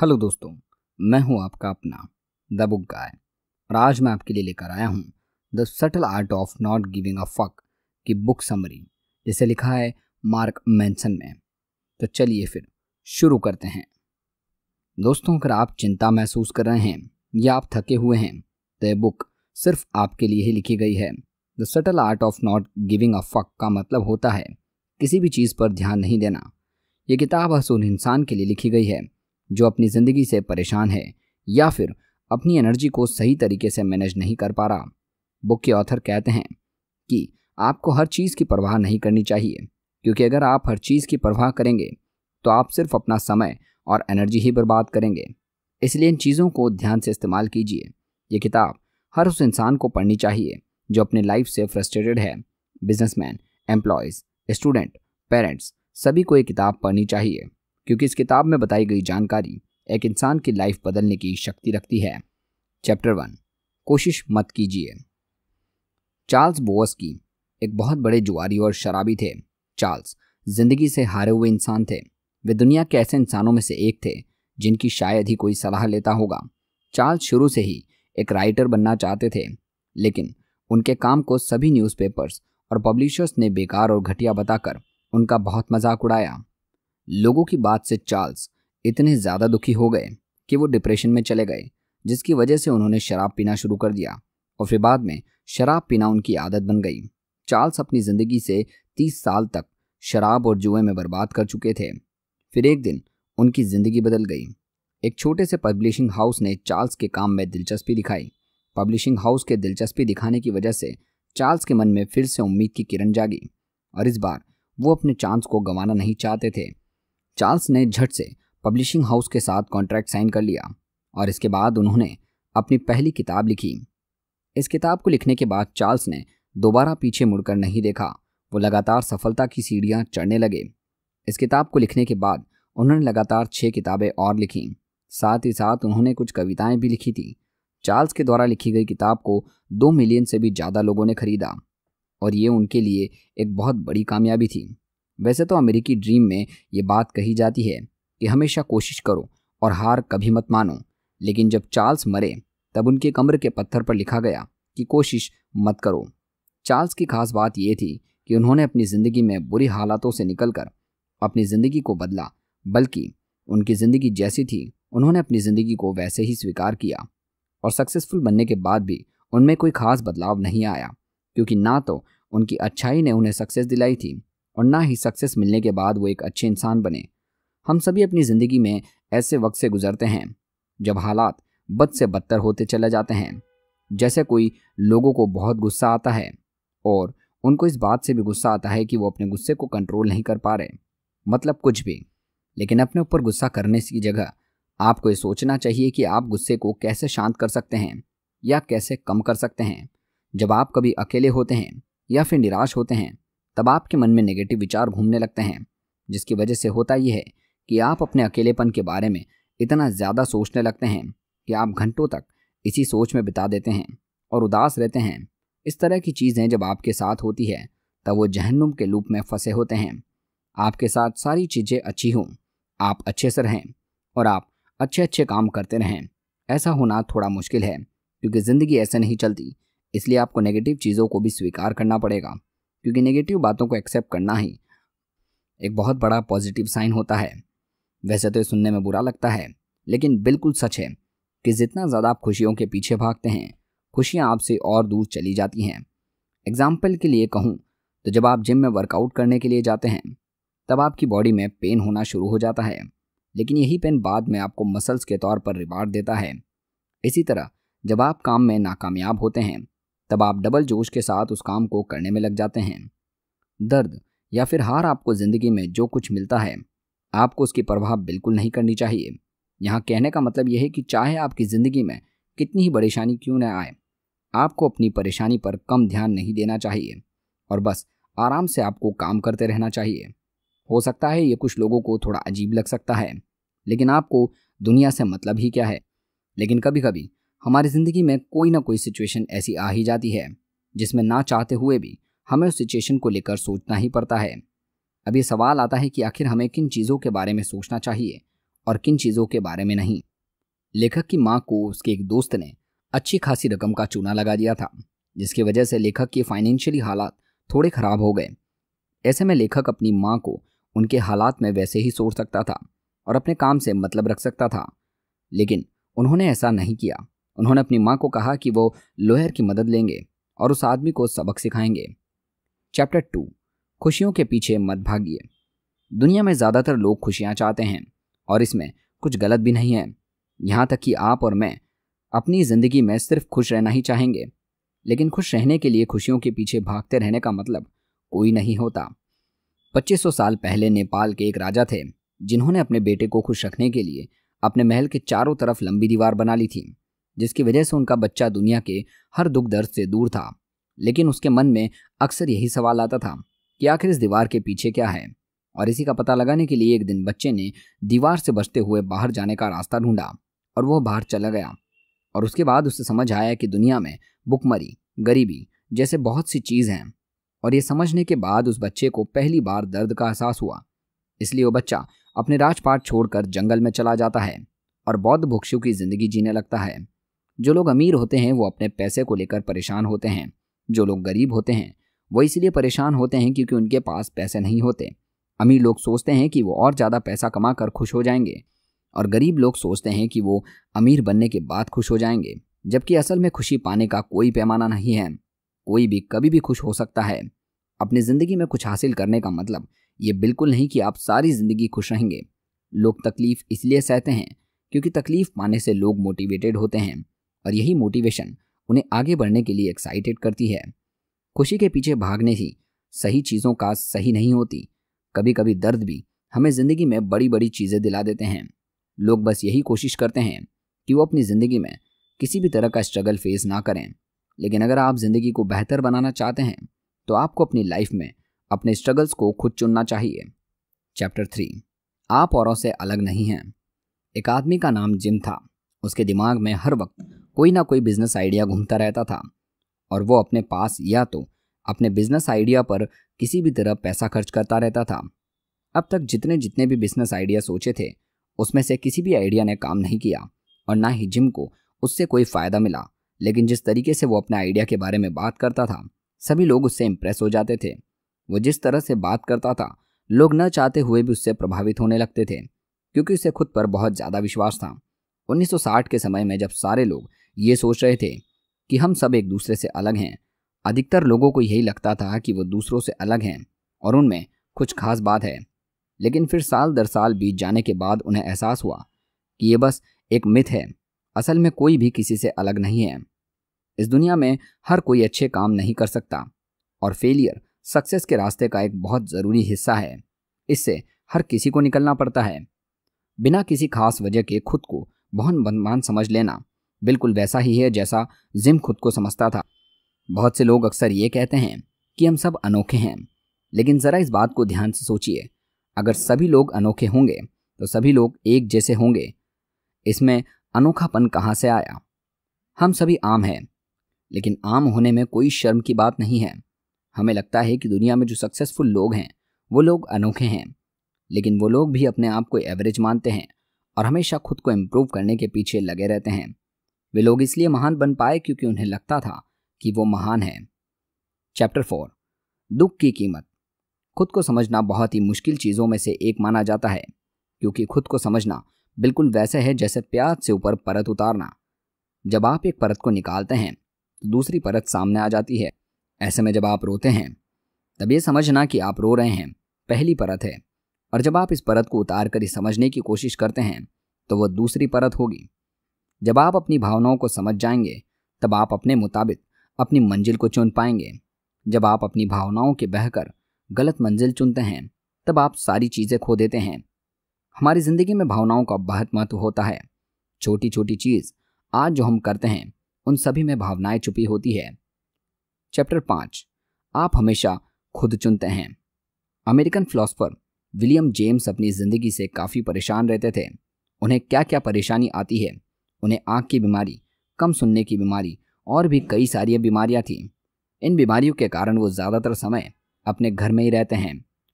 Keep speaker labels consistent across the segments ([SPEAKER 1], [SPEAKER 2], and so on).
[SPEAKER 1] hello दोस्तों मैं हूं आपका अपना द बुक गाय और आज मैं आपके लिए लेकर आया हूं the subtle art of not giving a fuck की बुक समरी जिसे लिखा है मार्क मैंसन में तो चलिए फिर शुरू करते हैं दोस्तों अगर आप चिंता महसूस कर रहे हैं या आप थके हुए हैं तो यह बुक सिर्फ आपके लिए ही लिखी गई है the subtle art of not giving a fuck का मतलब होता है किसी भी चीज़ पर ध्यान नहीं देना ये किताब हसून इंसान के लिए लिखी गई है जो अपनी ज़िंदगी से परेशान है या फिर अपनी एनर्जी को सही तरीके से मैनेज नहीं कर पा रहा बुक के ऑथर कहते हैं कि आपको हर चीज़ की परवाह नहीं करनी चाहिए क्योंकि अगर आप हर चीज़ की परवाह करेंगे तो आप सिर्फ अपना समय और एनर्जी ही बर्बाद करेंगे इसलिए इन चीज़ों को ध्यान से इस्तेमाल कीजिए ये किताब हर उस इंसान को पढ़नी चाहिए जो अपने लाइफ से फ्रस्ट्रेटेड है बिजनेसमैन एम्प्लॉयज़ स्टूडेंट पेरेंट्स सभी को ये किताब पढ़नी चाहिए क्योंकि इस किताब में बताई गई जानकारी एक इंसान की लाइफ बदलने की शक्ति रखती है चैप्टर वन कोशिश मत कीजिए चार्ल्स बोस की एक बहुत बड़े जुआरी और शराबी थे चार्ल्स जिंदगी से हारे हुए इंसान थे वे दुनिया के ऐसे इंसानों में से एक थे जिनकी शायद ही कोई सलाह लेता होगा चार्ल्स शुरू से ही एक राइटर बनना चाहते थे लेकिन उनके काम को सभी न्यूज़पेपर्स और पब्लिशर्स ने बेकार और घटिया बताकर उनका बहुत मजाक उड़ाया लोगों की बात से चार्ल्स इतने ज़्यादा दुखी हो गए कि वो डिप्रेशन में चले गए जिसकी वजह से उन्होंने शराब पीना शुरू कर दिया और फिर बाद में शराब पीना उनकी आदत बन गई चार्ल्स अपनी ज़िंदगी से तीस साल तक शराब और जुए में बर्बाद कर चुके थे फिर एक दिन उनकी ज़िंदगी बदल गई एक छोटे से पब्लिशिंग हाउस ने चार्ल्स के काम में दिलचस्पी दिखाई पब्लिशिंग हाउस के दिलचस्पी दिखाने की वजह से चार्ल्स के मन में फिर से उम्मीद की किरण जागी और इस बार वो अपने चांस को गंवाना नहीं चाहते थे चार्ल्स ने झट से पब्लिशिंग हाउस के साथ कॉन्ट्रैक्ट साइन कर लिया और इसके बाद उन्होंने अपनी पहली किताब लिखी इस किताब को लिखने के बाद चार्ल्स ने दोबारा पीछे मुड़कर नहीं देखा वो लगातार सफलता की सीढ़ियाँ चढ़ने लगे इस किताब को लिखने के बाद उन्होंने लगातार छः किताबें और लिखीं साथ ही साथ उन्होंने कुछ कविताएं भी लिखी थी चार्ल्स के द्वारा लिखी गई किताब को दो मिलियन से भी ज़्यादा लोगों ने खरीदा और ये उनके लिए एक बहुत बड़ी कामयाबी थी वैसे तो अमेरिकी ड्रीम में ये बात कही जाती है कि हमेशा कोशिश करो और हार कभी मत मानो लेकिन जब चार्ल्स मरे तब उनके कमरे के पत्थर पर लिखा गया कि कोशिश मत करो चार्ल्स की खास बात यह थी कि उन्होंने अपनी ज़िंदगी में बुरी हालातों से निकलकर अपनी ज़िंदगी को बदला बल्कि उनकी ज़िंदगी जैसी थी उन्होंने अपनी ज़िंदगी को वैसे ही स्वीकार किया और सक्सेसफुल बनने के बाद भी उनमें कोई खास बदलाव नहीं आया क्योंकि ना तो उनकी अच्छाई ने उन्हें सक्सेस दिलाई थी और ना ही सक्सेस मिलने के बाद वो एक अच्छे इंसान बने हम सभी अपनी ज़िंदगी में ऐसे वक्त से गुजरते हैं जब हालात बद से बदतर होते चले जाते हैं जैसे कोई लोगों को बहुत गुस्सा आता है और उनको इस बात से भी गुस्सा आता है कि वो अपने गुस्से को कंट्रोल नहीं कर पा रहे मतलब कुछ भी लेकिन अपने ऊपर गुस्सा करने की जगह आपको ये सोचना चाहिए कि आप गुस्से को कैसे शांत कर सकते हैं या कैसे कम कर सकते हैं जब आप कभी अकेले होते हैं या फिर निराश होते हैं तब आपके मन में नेगेटिव विचार घूमने लगते हैं जिसकी वजह से होता यह है कि आप अपने अकेलेपन के बारे में इतना ज़्यादा सोचने लगते हैं कि आप घंटों तक इसी सोच में बिता देते हैं और उदास रहते हैं इस तरह की चीज़ें जब आपके साथ होती है तब वो जहन्नुम के लूप में फंसे होते हैं आपके साथ सारी चीज़ें अच्छी हों आप अच्छे से रहें और आप अच्छे अच्छे काम करते रहें ऐसा होना थोड़ा मुश्किल है क्योंकि ज़िंदगी ऐसे नहीं चलती इसलिए आपको नेगेटिव चीज़ों को भी स्वीकार करना पड़ेगा क्योंकि नेगेटिव बातों को एक्सेप्ट करना ही एक बहुत बड़ा पॉजिटिव साइन होता है वैसे तो ये सुनने में बुरा लगता है लेकिन बिल्कुल सच है कि जितना ज़्यादा आप खुशियों के पीछे भागते हैं खुशियाँ आपसे और दूर चली जाती हैं एग्ज़ाम्पल के लिए कहूँ तो जब आप जिम में वर्कआउट करने के लिए जाते हैं तब आपकी बॉडी में पेन होना शुरू हो जाता है लेकिन यही पेन बाद में आपको मसल्स के तौर पर रिवार्ड देता है इसी तरह जब आप काम में नाकामयाब होते हैं तब आप डबल जोश के साथ उस काम को करने में लग जाते हैं दर्द या फिर हार आपको ज़िंदगी में जो कुछ मिलता है आपको उसकी परवाह बिल्कुल नहीं करनी चाहिए यहाँ कहने का मतलब यह है कि चाहे आपकी ज़िंदगी में कितनी ही परेशानी क्यों न आए आपको अपनी परेशानी पर कम ध्यान नहीं देना चाहिए और बस आराम से आपको काम करते रहना चाहिए हो सकता है ये कुछ लोगों को थोड़ा अजीब लग सकता है लेकिन आपको दुनिया से मतलब ही क्या है लेकिन कभी कभी हमारी ज़िंदगी में कोई ना कोई सिचुएशन ऐसी आ ही जाती है जिसमें ना चाहते हुए भी हमें उस सिचुएशन को लेकर सोचना ही पड़ता है अब ये सवाल आता है कि आखिर हमें किन चीज़ों के बारे में सोचना चाहिए और किन चीज़ों के बारे में नहीं लेखक की माँ को उसके एक दोस्त ने अच्छी खासी रकम का चूना लगा दिया था जिसकी वजह से लेखक के फाइनेंशियली हालात थोड़े ख़राब हो गए ऐसे में लेखक अपनी माँ को उनके हालात में वैसे ही सोच सकता था और अपने काम से मतलब रख सकता था लेकिन उन्होंने ऐसा नहीं किया उन्होंने अपनी माँ को कहा कि वो लोहर की मदद लेंगे और उस आदमी को सबक सिखाएंगे चैप्टर टू खुशियों के पीछे मत भागिए दुनिया में ज़्यादातर लोग खुशियाँ चाहते हैं और इसमें कुछ गलत भी नहीं है यहाँ तक कि आप और मैं अपनी ज़िंदगी में सिर्फ खुश रहना ही चाहेंगे लेकिन खुश रहने के लिए खुशियों के पीछे भागते रहने का मतलब कोई नहीं होता 2500 साल पहले नेपाल के एक राजा थे जिन्होंने अपने बेटे को खुश रखने के लिए अपने महल के चारों तरफ लंबी दीवार बना ली थी जिसकी वजह से उनका बच्चा दुनिया के हर दुख दर्द से दूर था लेकिन उसके मन में अक्सर यही सवाल आता था कि आखिर इस दीवार के पीछे क्या है और इसी का पता लगाने के लिए एक दिन बच्चे ने दीवार से बचते हुए बाहर जाने का रास्ता ढूंढा और वह बाहर चला गया और उसके बाद उसे समझ आया कि दुनिया में भुखमरी गरीबी जैसे बहुत सी चीज़ हैं और ये समझने के बाद उस बच्चे को पहली बार दर्द का एहसास हुआ इसलिए वो बच्चा अपने राजपाट छोड़कर जंगल में चला जाता है और बौद्ध भुक्षु की जिंदगी जीने लगता है जो लोग अमीर होते हैं वो अपने पैसे को लेकर परेशान होते हैं जो लोग गरीब होते हैं वो इसलिए परेशान होते हैं क्योंकि उनके पास पैसे नहीं होते अमीर लोग सोचते हैं कि वो और ज़्यादा पैसा कमा कर खुश हो जाएंगे और गरीब लोग सोचते हैं कि वो अमीर बनने के बाद खुश हो जाएंगे जबकि असल में खुशी पाने का कोई पैमाना नहीं है कोई भी कभी भी खुश हो सकता है अपनी ज़िंदगी में कुछ हासिल करने का मतलब ये बिल्कुल नहीं कि आप सारी ज़िंदगी खुश रहेंगे लोग तकलीफ़ इसलिए सहते हैं क्योंकि तकलीफ़ पाने से लोग मोटिवेटेड होते हैं और यही मोटिवेशन उन्हें आगे बढ़ने के लिए एक्साइटेड करती है खुशी के पीछे भागने ही सही चीज़ों का सही नहीं होती कभी कभी दर्द भी हमें ज़िंदगी में बड़ी बड़ी चीज़ें दिला देते हैं लोग बस यही कोशिश करते हैं कि वो अपनी ज़िंदगी में किसी भी तरह का स्ट्रगल फेस ना करें लेकिन अगर आप ज़िंदगी को बेहतर बनाना चाहते हैं तो आपको अपनी लाइफ में अपने स्ट्रगल्स को खुद चुनना चाहिए चैप्टर थ्री आप औरों से अलग नहीं हैं एक आदमी का नाम जिम था उसके दिमाग में हर वक्त कोई ना कोई बिजनेस आइडिया घूमता रहता था और वो अपने पास या तो अपने बिजनेस आइडिया पर किसी भी तरह पैसा खर्च करता रहता था अब तक जितने जितने भी बिजनेस आइडिया सोचे थे उसमें से किसी भी आइडिया ने काम नहीं किया और ना ही जिम को उससे कोई फ़ायदा मिला लेकिन जिस तरीके से वो अपने आइडिया के बारे में बात करता था सभी लोग उससे इम्प्रेस हो जाते थे वो जिस तरह से बात करता था लोग न चाहते हुए भी उससे प्रभावित होने लगते थे क्योंकि उसे खुद पर बहुत ज़्यादा विश्वास था 1960 के समय में जब सारे लोग ये सोच रहे थे कि हम सब एक दूसरे से अलग हैं अधिकतर लोगों को यही लगता था कि वो दूसरों से अलग हैं और उनमें कुछ खास बात है लेकिन फिर साल दर साल बीत जाने के बाद उन्हें एहसास हुआ कि ये बस एक मिथ है असल में कोई भी किसी से अलग नहीं है इस दुनिया में हर कोई अच्छे काम नहीं कर सकता और फेलियर सक्सेस के रास्ते का एक बहुत ज़रूरी हिस्सा है इससे हर किसी को निकलना पड़ता है बिना किसी खास वजह के खुद को बहुत बदमान समझ लेना बिल्कुल वैसा ही है जैसा जिम खुद को समझता था बहुत से लोग अक्सर ये कहते हैं कि हम सब अनोखे हैं लेकिन ज़रा इस बात को ध्यान से सोचिए अगर सभी लोग अनोखे होंगे तो सभी लोग एक जैसे होंगे इसमें अनोखापन कहाँ से आया हम सभी आम हैं लेकिन आम होने में कोई शर्म की बात नहीं है हमें लगता है कि दुनिया में जो सक्सेसफुल लोग हैं वो लोग अनोखे हैं लेकिन वो लोग भी अपने आप को एवरेज मानते हैं और हमेशा खुद को इम्प्रूव करने के पीछे लगे रहते हैं वे लोग इसलिए महान बन पाए क्योंकि उन्हें लगता था कि वो महान है चैप्टर फोर दुख की कीमत खुद को समझना बहुत ही मुश्किल चीज़ों में से एक माना जाता है क्योंकि खुद को समझना बिल्कुल वैसे है जैसे प्याज से ऊपर परत उतारना जब आप एक परत को निकालते हैं तो दूसरी परत सामने आ जाती है ऐसे में जब आप रोते हैं तब ये समझना कि आप रो रहे हैं पहली परत है और जब आप इस परत को उतार कर समझने की कोशिश करते हैं तो वह दूसरी परत होगी जब आप अपनी भावनाओं को समझ जाएंगे तब आप अपने मुताबिक अपनी मंजिल को चुन पाएंगे जब आप अपनी भावनाओं के बहकर गलत मंजिल चुनते हैं तब आप सारी चीज़ें खो देते हैं हमारी ज़िंदगी में भावनाओं का बहुत महत्व होता है छोटी छोटी चीज़ आज जो हम करते हैं उन सभी में भावनाएं छुपी होती है चैप्टर पाँच आप हमेशा खुद चुनते हैं अमेरिकन फिलोसफर विलियम जेम्स अपनी ज़िंदगी से काफ़ी परेशान रहते थे उन्हें क्या क्या परेशानी आती है उन्हें आँख की बीमारी कम सुनने की बीमारी और भी कई सारी बीमारियाँ थीं इन बीमारियों के कारण वो ज़्यादातर समय अपने घर में ही रहते हैं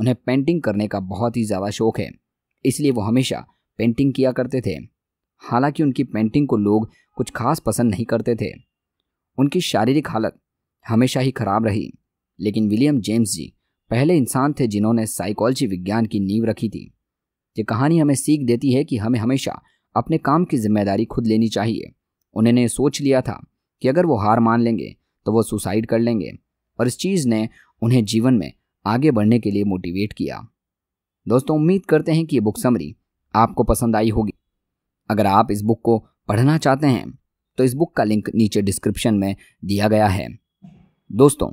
[SPEAKER 1] उन्हें पेंटिंग करने का बहुत ही ज़्यादा शौक है इसलिए वो हमेशा पेंटिंग किया करते थे हालांकि उनकी पेंटिंग को लोग कुछ खास पसंद नहीं करते थे उनकी शारीरिक हालत हमेशा ही खराब रही लेकिन विलियम जेम्स जी पहले इंसान थे जिन्होंने साइकोलॉजी विज्ञान की नींव रखी थी ये कहानी हमें सीख देती है कि हमें हमेशा अपने काम की जिम्मेदारी खुद लेनी चाहिए उन्होंने सोच लिया था कि अगर वो हार मान लेंगे तो वो सुसाइड कर लेंगे और इस चीज़ ने उन्हें जीवन में आगे बढ़ने के लिए मोटिवेट किया दोस्तों उम्मीद करते हैं कि ये बुक समरी आपको पसंद आई होगी अगर आप इस बुक को पढ़ना चाहते हैं तो इस बुक का लिंक नीचे डिस्क्रिप्शन में दिया गया है दोस्तों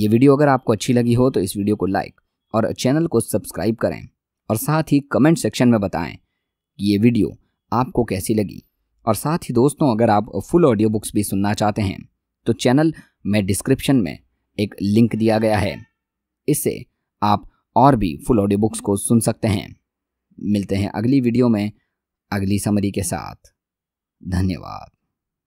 [SPEAKER 1] ये वीडियो अगर आपको अच्छी लगी हो तो इस वीडियो को लाइक और चैनल को सब्सक्राइब करें और साथ ही कमेंट सेक्शन में बताएं कि ये वीडियो आपको कैसी लगी और साथ ही दोस्तों अगर आप फुल ऑडियो बुक्स भी सुनना चाहते हैं तो चैनल में डिस्क्रिप्शन में एक लिंक दिया गया है इससे आप और भी फुल ऑडियो बुक्स को सुन सकते हैं मिलते हैं अगली वीडियो में अगली समरी के साथ धन्यवाद